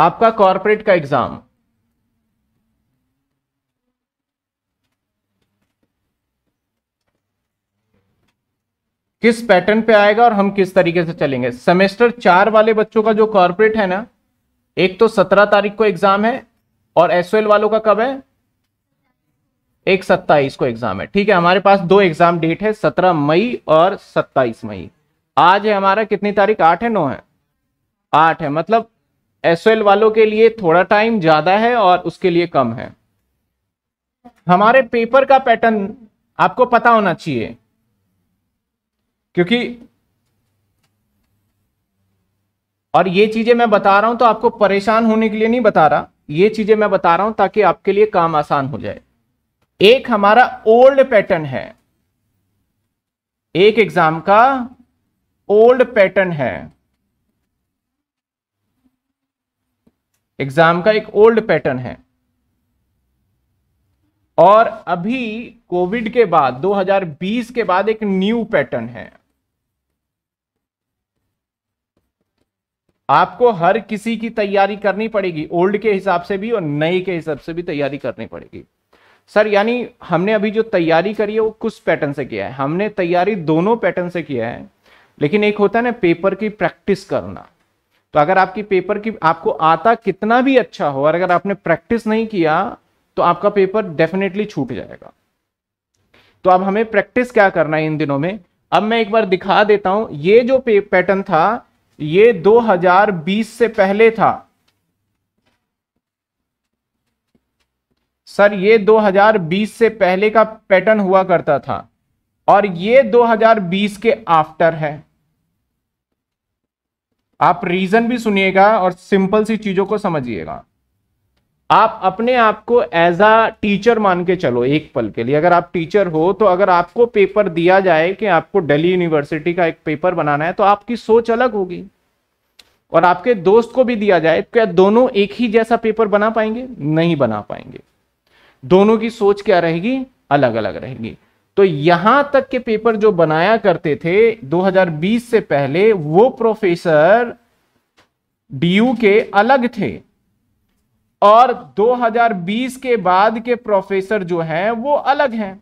आपका कॉरपोरेट का एग्जाम किस पैटर्न पे आएगा और हम किस तरीके से चलेंगे सेमेस्टर चार वाले बच्चों का जो कॉरपोरेट है ना एक तो सत्रह तारीख को एग्जाम है और एसओएल वालों का कब है एक सत्ताईस को एग्जाम है ठीक है हमारे पास दो एग्जाम डेट है सत्रह मई और सत्ताईस मई आज है हमारा कितनी तारीख आठ है नौ है आठ है मतलब एस वालों के लिए थोड़ा टाइम ज़्यादा है और उसके लिए कम है हमारे पेपर का पैटर्न आपको पता होना चाहिए क्योंकि और ये चीज़ें मैं बता रहा हूं तो आपको परेशान होने के लिए नहीं बता रहा ये चीज़ें मैं बता रहा हूं ताकि आपके लिए काम आसान हो जाए एक हमारा ओल्ड पैटर्न है एक एग्जाम का ओल्ड पैटर्न है एग्जाम का एक ओल्ड पैटर्न है और अभी कोविड के बाद 2020 के बाद एक न्यू पैटर्न है आपको हर किसी की तैयारी करनी पड़ेगी ओल्ड के हिसाब से भी और नई के हिसाब से भी तैयारी करनी पड़ेगी सर यानी हमने अभी जो तैयारी करी है वो कुछ पैटर्न से किया है हमने तैयारी दोनों पैटर्न से किया है लेकिन एक होता है ना पेपर की प्रैक्टिस करना तो अगर आपकी पेपर की आपको आता कितना भी अच्छा हो और अगर आपने प्रैक्टिस नहीं किया तो आपका पेपर डेफिनेटली छूट जाएगा तो अब हमें प्रैक्टिस क्या करना है इन दिनों में अब मैं एक बार दिखा देता हूं ये जो पैटर्न था ये 2020 से पहले था सर ये 2020 से पहले का पैटर्न हुआ करता था और ये 2020 के आफ्टर है आप रीजन भी सुनिएगा और सिंपल सी चीजों को समझिएगा आप अपने आप को एज अ टीचर मान के चलो एक पल के लिए अगर आप टीचर हो तो अगर आपको पेपर दिया जाए कि आपको दिल्ली यूनिवर्सिटी का एक पेपर बनाना है तो आपकी सोच अलग होगी और आपके दोस्त को भी दिया जाए क्या दोनों एक ही जैसा पेपर बना पाएंगे नहीं बना पाएंगे दोनों की सोच क्या रहेगी अलग अलग रहेगी तो यहां तक के पेपर जो बनाया करते थे 2020 से पहले वो प्रोफेसर डीयू के अलग थे और 2020 के बाद के प्रोफेसर जो हैं वो अलग हैं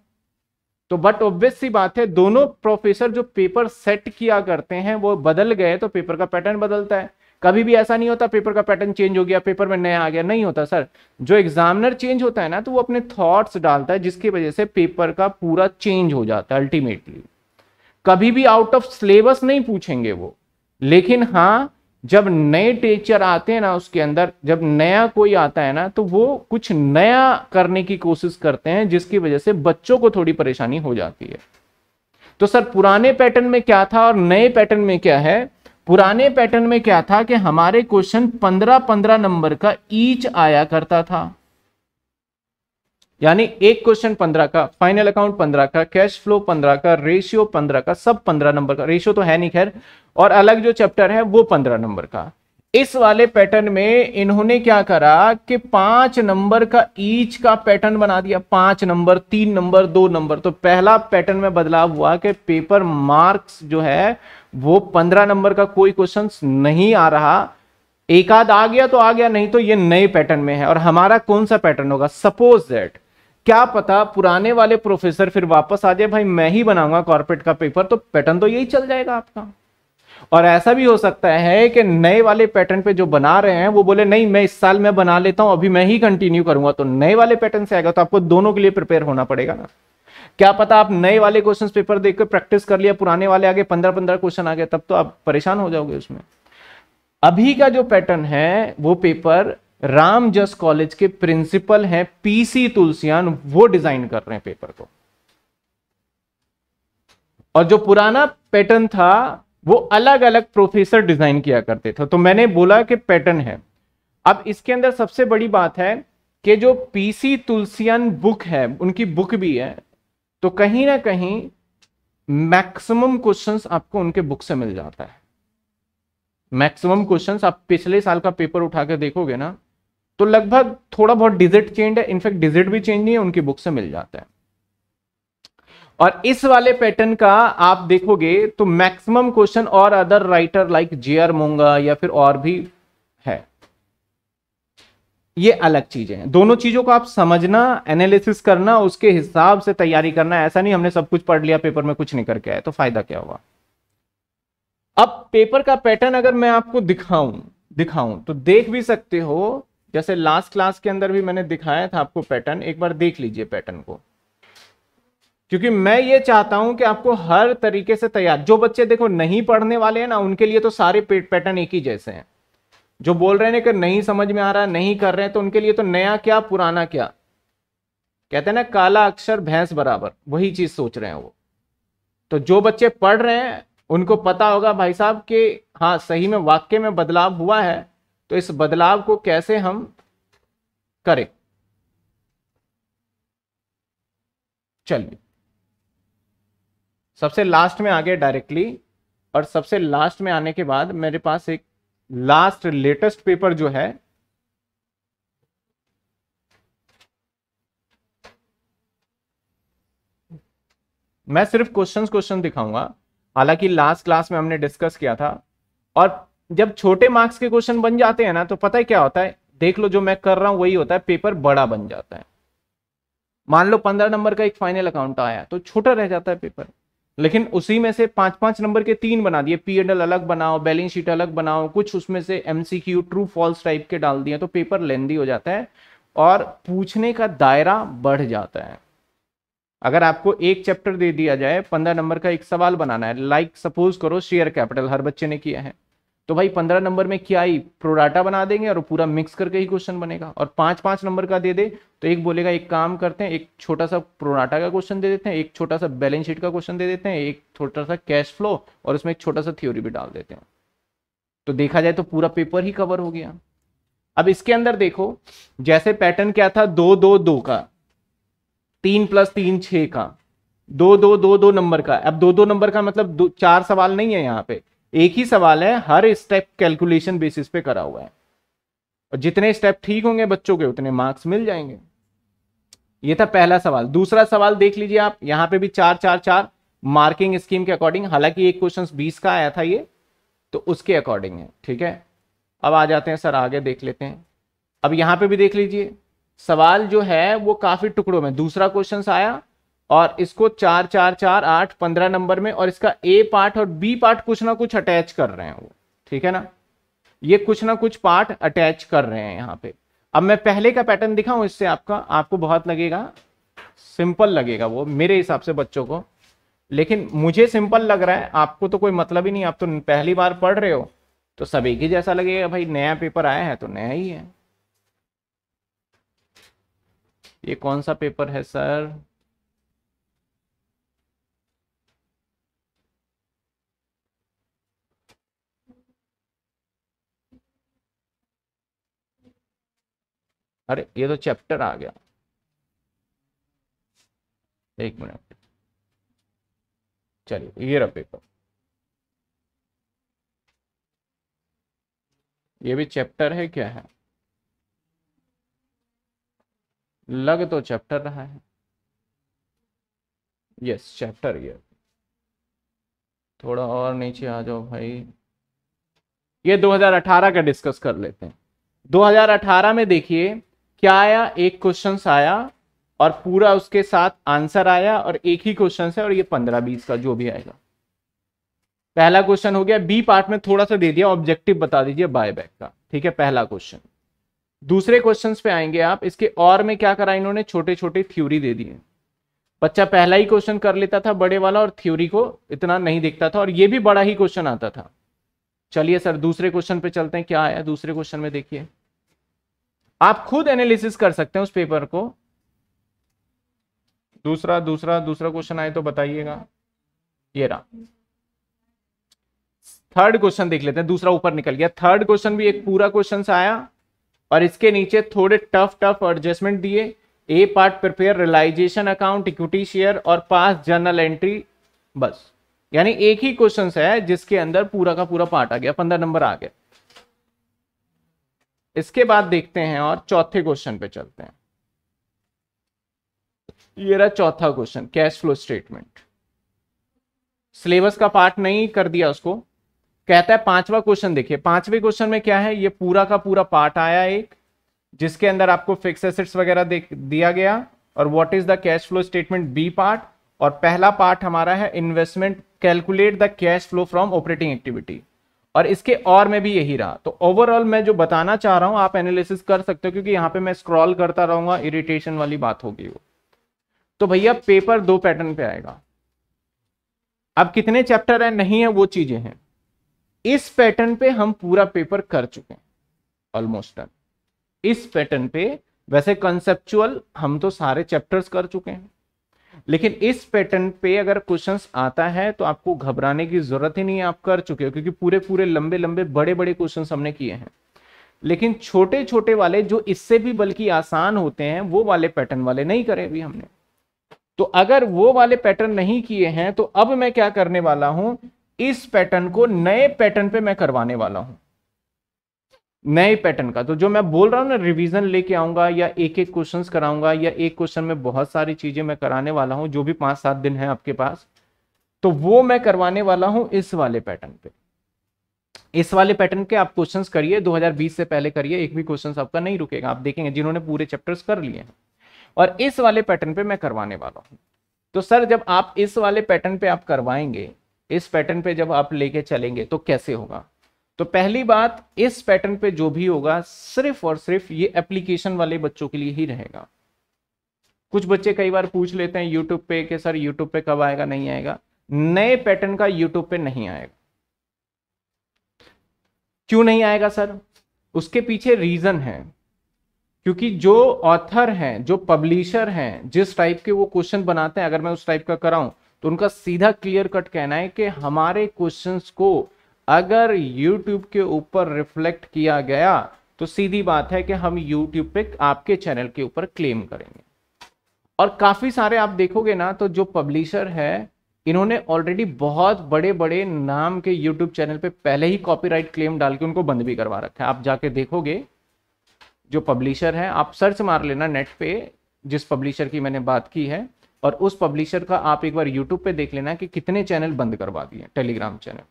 तो बट ऑब्वियस सी बात है दोनों प्रोफेसर जो पेपर सेट किया करते हैं वो बदल गए तो पेपर का पैटर्न बदलता है कभी भी ऐसा नहीं होता पेपर का पैटर्न चेंज हो गया पेपर में नया आ गया नहीं होता सर जो एग्जामिनर चेंज होता है ना तो वो अपने थॉट्स डालता है जिसकी वजह से पेपर का पूरा चेंज हो जाता है अल्टीमेटली कभी भी आउट ऑफ सिलेबस नहीं पूछेंगे वो लेकिन हाँ जब नए टीचर आते हैं ना उसके अंदर जब नया कोई आता है ना तो वो कुछ नया करने की कोशिश करते हैं जिसकी वजह से बच्चों को थोड़ी परेशानी हो जाती है तो सर पुराने पैटर्न में क्या था और नए पैटर्न में क्या है पुराने पैटर्न में क्या था कि हमारे क्वेश्चन पंद्रह पंद्रह नंबर का ईच आया करता था यानी एक क्वेश्चन पंद्रह का फाइनल अकाउंट पंद्रह का कैश फ्लो पंद्रह का रेशियो पंद्रह का सब पंद्रह नंबर का रेशियो तो है नहीं खैर और अलग जो चैप्टर है वो पंद्रह नंबर का इस वाले पैटर्न में इन्होंने क्या करा कि पांच नंबर का ईच का पैटर्न बना दिया पांच नंबर तीन नंबर दो नंबर तो पहला पैटर्न में बदलाव हुआ कि पेपर मार्क्स जो है वो पंद्रह नंबर का कोई क्वेश्चन नहीं आ रहा एक आध आ गया तो आ गया नहीं तो ये नए पैटर्न में है और हमारा कौन सा पैटर्न होगा सपोज दैट क्या पता पुराने वाले प्रोफेसर फिर वापस आ जाए भाई मैं ही बनाऊंगा कॉर्पोरेट का पेपर तो पैटर्न तो यही चल जाएगा आपका और ऐसा भी हो सकता है कि नए वाले पैटर्न पे जो बना रहे हैं वो बोले नहीं मैं इस साल में बना लेता हूं अभी मैं ही कंटिन्यू करूंगा तो नए वाले पैटर्न से आएगा तो आपको दोनों के लिए प्रिपेयर होना पड़ेगा ना क्या पता आप नए वाले क्वेश्चंस पेपर देख प्रैक्टिस कर लिया पुराने वाले आगे पंद्रह पंद्रह क्वेश्चन आ गए तब तो आप परेशान हो जाओगे उसमें अभी का जो पैटर्न है वो पेपर राम जस कॉलेज के प्रिंसिपल हैं पीसी तुलसियान वो डिजाइन कर रहे हैं पेपर को और जो पुराना पैटर्न था वो अलग अलग प्रोफेसर डिजाइन किया करते थे तो मैंने बोला कि पैटर्न है अब इसके अंदर सबसे बड़ी बात है कि जो पीसी तुलसियान बुक है उनकी बुक भी है तो कहीं ना कहीं मैक्सिमम क्वेश्चंस आपको उनके बुक से मिल जाता है मैक्सिमम क्वेश्चंस आप पिछले साल का पेपर उठाकर देखोगे ना तो लगभग थोड़ा बहुत डिजिट चेंज है इनफैक्ट डिजिट भी चेंज नहीं है उनकी बुक से मिल जाता है और इस वाले पैटर्न का आप देखोगे तो मैक्सिमम क्वेश्चन और other writer like J R Monga या फिर और भी है ये अलग चीजें हैं दोनों चीजों को आप समझना एनालिसिस करना उसके हिसाब से तैयारी करना ऐसा नहीं हमने सब कुछ पढ़ लिया पेपर में कुछ नहीं करके आया तो फायदा क्या हुआ अब पेपर का पैटर्न अगर मैं आपको दिखाऊं दिखाऊं तो देख भी सकते हो जैसे लास्ट क्लास के अंदर भी मैंने दिखाया था आपको पैटर्न एक बार देख लीजिए पैटर्न को क्योंकि मैं ये चाहता हूं कि आपको हर तरीके से तैयार जो बच्चे देखो नहीं पढ़ने वाले हैं ना उनके लिए तो सारे पैटर्न एक ही जैसे हैं जो बोल रहे हैं कि नहीं समझ में आ रहा नहीं कर रहे हैं तो उनके लिए तो नया क्या पुराना क्या कहते हैं ना काला अक्षर भैंस बराबर वही चीज सोच रहे हैं वो तो जो बच्चे पढ़ रहे हैं उनको पता होगा भाई साहब कि हाँ सही में वाक्य में बदलाव हुआ है तो इस बदलाव को कैसे हम करें चलिए सबसे लास्ट में आ डायरेक्टली और सबसे लास्ट में आने के बाद मेरे पास एक लास्ट लेटेस्ट पेपर जो है मैं सिर्फ क्वेश्चंस क्वेश्चन दिखाऊंगा हालांकि लास्ट क्लास में हमने डिस्कस किया था और जब छोटे मार्क्स के क्वेश्चन बन जाते हैं ना तो पता है क्या होता है देख लो जो मैं कर रहा हूं वही होता है पेपर बड़ा बन जाता है मान लो पंद्रह नंबर का एक फाइनल अकाउंट आया तो छोटा रह जाता है पेपर लेकिन उसी में से पांच पांच नंबर के तीन बना दिए पी एंड एल अलग बनाओ बैलेंस शीट अलग बनाओ कुछ उसमें से एमसीक्यू ट्रू फॉल्स टाइप के डाल दिए तो पेपर लेंदी हो जाता है और पूछने का दायरा बढ़ जाता है अगर आपको एक चैप्टर दे दिया जाए पंद्रह नंबर का एक सवाल बनाना है लाइक सपोज करो शेयर कैपिटल हर बच्चे ने किया है तो भाई पंद्रह नंबर में क्या ही प्रोडाटा बना देंगे और पूरा मिक्स करके ही क्वेश्चन बनेगा और पांच पांच नंबर का दे दे तो एक बोलेगा एक काम करते हैं एक छोटा सा प्रोडाटा का क्वेश्चन दे देते हैं एक छोटा सा बैलेंस शीट का क्वेश्चन दे देते हैं एक छोटा सा कैश फ्लो और उसमें एक छोटा सा थ्योरी भी डाल देते हैं तो देखा जाए तो पूरा पेपर ही कवर हो गया अब इसके अंदर देखो जैसे पैटर्न क्या था दो दो दो का तीन प्लस तीन छ का दो दो दो दो नंबर का अब दो दो नंबर का मतलब दो चार सवाल नहीं है यहाँ पे एक ही सवाल है हर स्टेप कैलकुलेशन बेसिस पे करा हुआ है और जितने स्टेप ठीक होंगे बच्चों के उतने मार्क्स मिल जाएंगे ये था पहला सवाल दूसरा सवाल देख लीजिए आप यहाँ पे भी चार चार चार मार्किंग स्कीम के अकॉर्डिंग हालांकि एक क्वेश्चन बीस का आया था ये तो उसके अकॉर्डिंग है ठीक है अब आ जाते हैं सर आगे देख लेते हैं अब यहाँ पे भी देख लीजिए सवाल जो है वो काफी टुकड़ों में दूसरा क्वेश्चन आया और इसको चार चार चार आठ पंद्रह नंबर में और इसका ए पार्ट और बी पार्ट कुछ ना कुछ अटैच कर रहे हैं वो ठीक है ना ये कुछ ना कुछ पार्ट अटैच कर रहे हैं यहाँ पे अब मैं पहले का पैटर्न दिखाऊं इससे आपका आपको बहुत लगेगा सिंपल लगेगा वो मेरे हिसाब से बच्चों को लेकिन मुझे सिंपल लग रहा है आपको तो कोई मतलब ही नहीं आप तो पहली बार पढ़ रहे हो तो सब एक ही जैसा लगेगा भाई नया पेपर आया है तो नया ही है ये कौन सा पेपर है सर अरे ये तो चैप्टर आ गया एक मिनट चलिए ये रहा पेपर ये भी चैप्टर है क्या है लग तो चैप्टर रहा है यस चैप्टर ये थोड़ा और नीचे आ जाओ भाई ये 2018 का डिस्कस कर लेते हैं 2018 में देखिए क्या आया एक क्वेश्चन आया और पूरा उसके साथ आंसर आया और एक ही क्वेश्चन है और ये पंद्रह बीस का जो भी आएगा पहला क्वेश्चन हो गया बी पार्ट में थोड़ा सा दे दिया ऑब्जेक्टिव बता दीजिए बाय बैक का ठीक है पहला क्वेश्चन दूसरे क्वेश्चन पे आएंगे आप इसके और में क्या करा इन्होंने छोटे छोटे थ्योरी दे दिए बच्चा पहला ही क्वेश्चन कर लेता था बड़े वाला और थ्योरी को इतना नहीं देखता था और ये भी बड़ा ही क्वेश्चन आता था चलिए सर दूसरे क्वेश्चन पे चलते हैं क्या आया दूसरे क्वेश्चन में देखिए आप खुद एनालिसिस कर सकते हैं उस पेपर को दूसरा दूसरा दूसरा क्वेश्चन आए तो बताइएगा ये रहा थर्ड क्वेश्चन देख लेते हैं दूसरा ऊपर निकल गया थर्ड क्वेश्चन भी एक पूरा क्वेश्चन आया और इसके नीचे थोड़े टफ टफ एडजस्टमेंट दिए A part prepare realisation account equity share और पास जर्नल एंट्री बस यानी एक ही क्वेश्चन है जिसके अंदर पूरा का पूरा पार्ट आ गया पंद्रह नंबर आ गया इसके बाद देखते हैं और चौथे क्वेश्चन पे चलते हैं ये रहा चौथा question cash flow statement syllabus का पार्ट नहीं कर दिया उसको कहता है पांचवा क्वेश्चन देखिए पांचवे क्वेश्चन में क्या है ये पूरा का पूरा पार्ट आया एक जिसके अंदर आपको फिक्स एसेट्स वगैरह दिया गया और what is the cash flow statement B part और पहला पार्ट हमारा है investment calculate the cash flow from operating activity और इसके और में भी यही रहा तो ओवरऑल मैं जो बताना चाह रहा हूं आप एनालिसिस कर सकते हो क्योंकि यहां पे मैं स्क्रॉल करता रहूंगा इरिटेशन वाली बात होगी वो तो भैया पेपर दो पैटर्न पे आएगा अब कितने चैप्टर है नहीं है वो चीजें हैं इस पैटर्न पे हम पूरा पेपर कर चुके हैं ऑलमोस्ट डन इस पैटर्न पे वैसे कंसेप्चुअल हम तो सारे चैप्टर्स कर चुके हैं लेकिन इस पैटर्न पे अगर क्वेश्चन आता है तो आपको घबराने की जरूरत ही नहीं है आप कर चुके हो क्योंकि पूरे पूरे लंबे लंबे बड़े बड़े क्वेश्चन हमने किए हैं लेकिन छोटे छोटे वाले जो इससे भी बल्कि आसान होते हैं वो वाले पैटर्न वाले नहीं करे अभी हमने तो अगर वो वाले पैटर्न नहीं किए हैं तो अब मैं क्या करने वाला हूं इस पैटर्न को नए पैटर्न पे मैं करवाने वाला हूं नए पैटर्न का तो जो मैं बोल रहा हूँ ना रिवीजन लेके आऊंगा या एक एक क्वेश्चन कराऊंगा या एक क्वेश्चन में बहुत सारी चीजें मैं कराने वाला हूँ जो भी पांच सात दिन है आपके पास तो वो मैं करवाने वाला हूँ इस वाले पैटर्न पे इस वाले पैटर्न के आप क्वेश्चन करिए बीस से पहले करिए एक भी क्वेश्चन आपका नहीं रुकेगा आप देखेंगे जिन्होंने पूरे चैप्टर्स कर लिए हैं और इस वाले पैटर्न पे मैं करवाने वाला हूँ तो सर जब आप इस वाले पैटर्न पे आप करवाएंगे इस पैटर्न पे जब आप लेके चलेंगे तो कैसे होगा तो पहली बात इस पैटर्न पे जो भी होगा सिर्फ और सिर्फ ये एप्लीकेशन वाले बच्चों के लिए ही रहेगा कुछ बच्चे कई बार पूछ लेते हैं यूट्यूब पे कि सर यूट्यूब पे कब आएगा नहीं आएगा नए पैटर्न का यूट्यूब पे नहीं आएगा क्यों नहीं आएगा सर उसके पीछे रीजन है क्योंकि जो ऑथर हैं जो पब्लिशर हैं जिस टाइप के वो क्वेश्चन बनाते हैं अगर मैं उस टाइप का कराऊं तो उनका सीधा क्लियर कट कहना है कि हमारे क्वेश्चंस को अगर यूट्यूब के ऊपर रिफ्लेक्ट किया गया तो सीधी बात है कि हम यूट्यूब पे आपके चैनल के ऊपर क्लेम करेंगे और काफी सारे आप देखोगे ना तो जो पब्लिशर है इन्होंने ऑलरेडी बहुत बड़े बड़े नाम के यूट्यूब चैनल पे पहले ही कॉपीराइट क्लेम डाल के उनको बंद भी करवा रखा है आप जाके देखोगे जो पब्लिशर है आप सर्च मार लेना नेट पे जिस पब्लिशर की मैंने बात की है और उस पब्लिशर का आप एक बार यूट्यूब पे देख लेना कि कितने चैनल बंद करवा दिए टेलीग्राम चैनल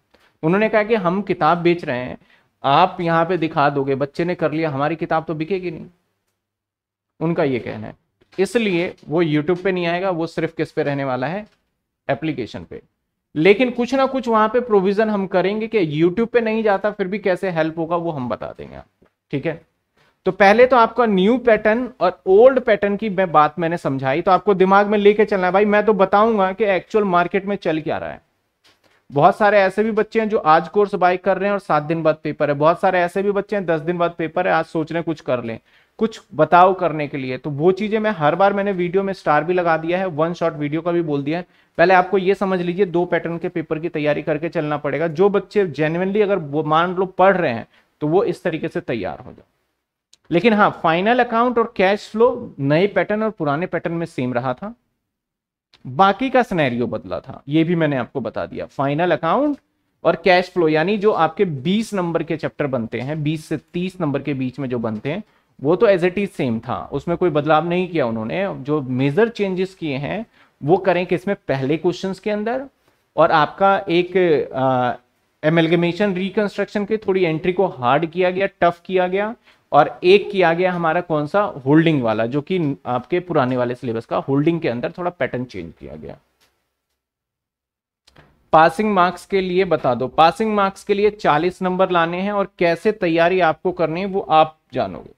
उन्होंने कहा कि हम किताब बेच रहे हैं आप यहाँ पे दिखा दोगे बच्चे ने कर लिया हमारी किताब तो बिकेगी नहीं उनका ये कहना है इसलिए वो यूट्यूब पे नहीं आएगा वो सिर्फ किस पे रहने वाला है एप्लीकेशन पे लेकिन कुछ ना कुछ वहां पे प्रोविजन हम करेंगे कि यूट्यूब पे नहीं जाता फिर भी कैसे हेल्प होगा वो हम बता देंगे आपको ठीक है तो पहले तो आपका न्यू पैटर्न और ओल्ड पैटर्न की मैं बात मैंने समझाई तो आपको दिमाग में लेके चलना है भाई मैं तो बताऊंगा कि एक्चुअल मार्केट में चल क्या रहा है बहुत सारे ऐसे भी बच्चे हैं जो आज कोर्स बाय कर रहे हैं और सात दिन बाद पेपर है बहुत सारे ऐसे भी बच्चे हैं दस दिन बाद पेपर है आज सोच रहे कुछ कर लें कुछ बताओ करने के लिए तो वो चीजें मैं हर बार मैंने वीडियो में स्टार भी लगा दिया है वन शॉट वीडियो का भी बोल दिया है पहले आपको ये समझ लीजिए दो पैटर्न के पेपर की तैयारी करके चलना पड़ेगा जो बच्चे जेनुअनली अगर मान लो पढ़ रहे हैं तो वो इस तरीके से तैयार हो जाए लेकिन हाँ फाइनल अकाउंट और कैश फ्लो नए पैटर्न और पुराने पैटर्न में सेम रहा था बाकी का सिनेरियो बदला था ये भी मैंने आपको बता दिया फाइनल अकाउंट और कैश फ्लो यानी जो आपके 20 नंबर के चैप्टर बनते हैं 20 से 30 नंबर के बीच में जो बनते हैं वो तो एज इट इज सेम था उसमें कोई बदलाव नहीं किया उन्होंने जो मेजर चेंजेस किए हैं वो करें कि इसमें पहले क्वेश्चन के अंदर और आपका एक एमएलगमेशन रिकंस्ट्रक्शन के थोड़ी एंट्री को हार्ड किया गया टफ किया गया और एक किया गया हमारा कौन सा होल्डिंग वाला जो कि आपके पुराने वाले सिलेबस का होल्डिंग के अंदर थोड़ा पैटर्न चेंज किया गया पासिंग मार्क्स के लिए बता दो पासिंग मार्क्स के लिए 40 नंबर लाने हैं और कैसे तैयारी आपको करनी है वो आप जानोगे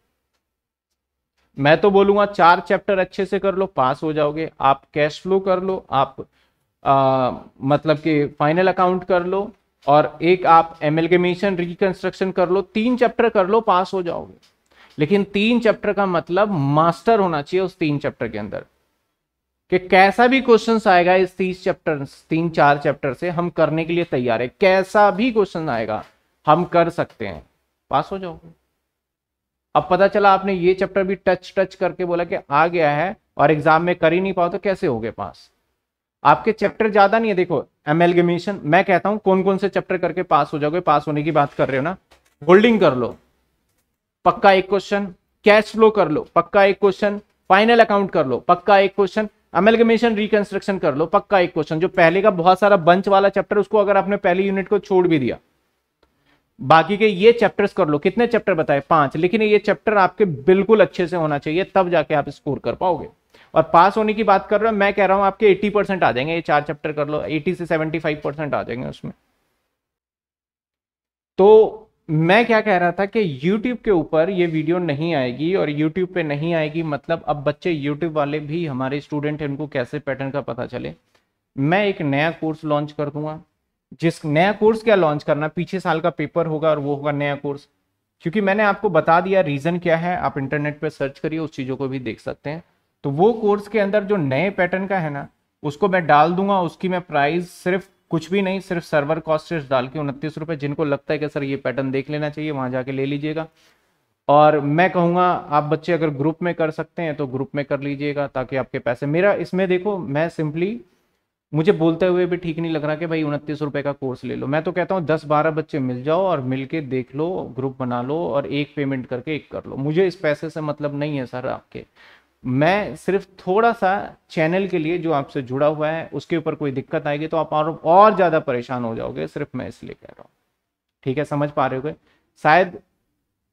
मैं तो बोलूंगा चार चैप्टर अच्छे से कर लो पास हो जाओगे आप कैश फ्लो कर लो आप आ, मतलब कि फाइनल अकाउंट कर लो और एक आप एमेलगेमेशन रिकंस्ट्रक्शन कर लो तीन चैप्टर कर लो पास हो जाओगे लेकिन तीन चैप्टर का मतलब मास्टर होना चाहिए उस तीन चैप्टर के अंदर कि कैसा भी क्वेश्चन आएगा इस तीस चैप्टर तीन चार चैप्टर से हम करने के लिए तैयार है कैसा भी क्वेश्चन आएगा हम कर सकते हैं पास हो जाओगे अब पता चला आपने ये चैप्टर भी टच टच करके बोला कि आ गया है और एग्जाम में कर ही नहीं पाओ तो कैसे हो गए पास आपके चैप्टर ज्यादा नहीं है देखो एमेलगेमेशन मैं कहता हूं कौन कौन से चैप्टर करके पास हो जाओगे पास होने की बात कर रहे हो ना होल्डिंग कर लो पक्का एक क्वेश्चन कैश फ्लो कर लो पक्का एक क्वेश्चन फाइनल अकाउंट कर लो पक्का एक क्वेश्चन एमेलगेमेशन रिकंस्ट्रक्शन कर लो पक्का एक क्वेश्चन जो पहले का बहुत सारा बंच वाला चैप्टर उसको अगर आपने पहली यूनिट को छोड़ भी दिया बाकी के ये चैप्टर्स कर लो कितने चैप्टर बताए पांच लेकिन ये चैप्टर आपके बिल्कुल अच्छे से होना चाहिए तब जाके आप स्कोर कर पाओगे और पास होने की बात कर रहा हूँ मैं कह रहा हूं आपके 80 परसेंट आ जाएंगे ये चार चैप्टर कर लो 80 से 75 परसेंट आ जाएंगे उसमें तो मैं क्या कह रहा था कि YouTube के ऊपर ये वीडियो नहीं आएगी और YouTube पे नहीं आएगी मतलब अब बच्चे YouTube वाले भी हमारे स्टूडेंट हैं उनको कैसे पैटर्न का पता चले मैं एक नया कोर्स लॉन्च कर दूंगा जिस नया कोर्स क्या लॉन्च करना पीछे साल का पेपर होगा और वो होगा नया कोर्स क्योंकि मैंने आपको बता दिया रीज़न क्या है आप इंटरनेट पर सर्च करिए उस चीज़ों को भी देख सकते हैं तो वो कोर्स के अंदर जो नए पैटर्न का है ना उसको मैं डाल दूंगा उसकी मैं प्राइस सिर्फ कुछ भी नहीं सिर्फ सर्वर कॉस्ट डाल के उनतीस रुपये जिनको लगता है कि सर ये पैटर्न देख लेना चाहिए वहाँ जाके ले लीजिएगा और मैं कहूँगा आप बच्चे अगर ग्रुप में कर सकते हैं तो ग्रुप में कर लीजिएगा ताकि आपके पैसे मेरा इसमें देखो मैं सिंपली मुझे बोलते हुए भी ठीक नहीं लग रहा कि भाई उनतीस रुपये का कोर्स ले लो मैं तो कहता हूँ दस बारह बच्चे मिल जाओ और मिल के देख लो ग्रुप बना लो और एक पेमेंट करके एक कर लो मुझे इस पैसे से मतलब नहीं है सर आपके मैं सिर्फ थोड़ा सा चैनल के लिए जो आपसे जुड़ा हुआ है उसके ऊपर कोई दिक्कत आएगी तो आप और और ज़्यादा परेशान हो जाओगे सिर्फ मैं इसलिए कह रहा हूँ ठीक है समझ पा रहे हो शायद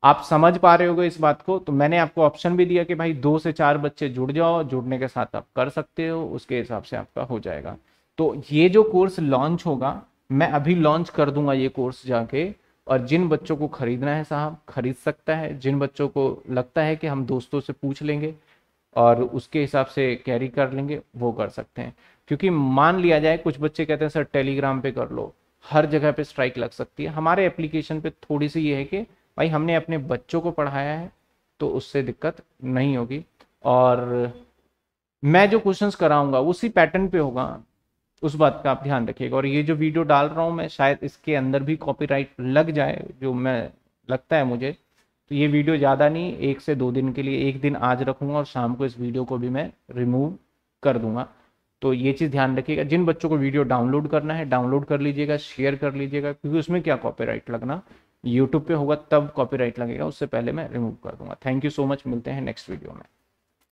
आप समझ पा रहे हो इस बात को तो मैंने आपको ऑप्शन भी दिया कि भाई दो से चार बच्चे जुड़ जाओ जुड़ने के साथ आप कर सकते हो उसके हिसाब से आपका हो जाएगा तो ये जो कोर्स लॉन्च होगा मैं अभी लॉन्च कर दूंगा ये कोर्स जाके और जिन बच्चों को खरीदना है साहब खरीद सकता है जिन बच्चों को लगता है कि हम दोस्तों से पूछ लेंगे और उसके हिसाब से कैरी कर लेंगे वो कर सकते हैं क्योंकि मान लिया जाए कुछ बच्चे कहते हैं सर टेलीग्राम पे कर लो हर जगह पे स्ट्राइक लग सकती है हमारे एप्लीकेशन पे थोड़ी सी ये है कि भाई हमने अपने बच्चों को पढ़ाया है तो उससे दिक्कत नहीं होगी और मैं जो क्वेश्चंस कराऊंगा उसी पैटर्न पे होगा उस बात का आप ध्यान रखिएगा और ये जो वीडियो डाल रहा हूँ मैं शायद इसके अंदर भी कॉपीराइट लग जाए जो मैं लगता है मुझे तो ये वीडियो ज़्यादा नहीं एक से दो दिन के लिए एक दिन आज रखूँगा और शाम को इस वीडियो को भी मैं रिमूव कर दूँगा तो ये चीज़ ध्यान रखिएगा जिन बच्चों को वीडियो डाउनलोड करना है डाउनलोड कर लीजिएगा शेयर कर लीजिएगा क्योंकि उसमें क्या कॉपीराइट लगना यूट्यूब पे होगा तब कॉपीराइट लगेगा उससे पहले मैं रिमूव कर दूंगा थैंक यू सो मच मिलते हैं नेक्स्ट वीडियो में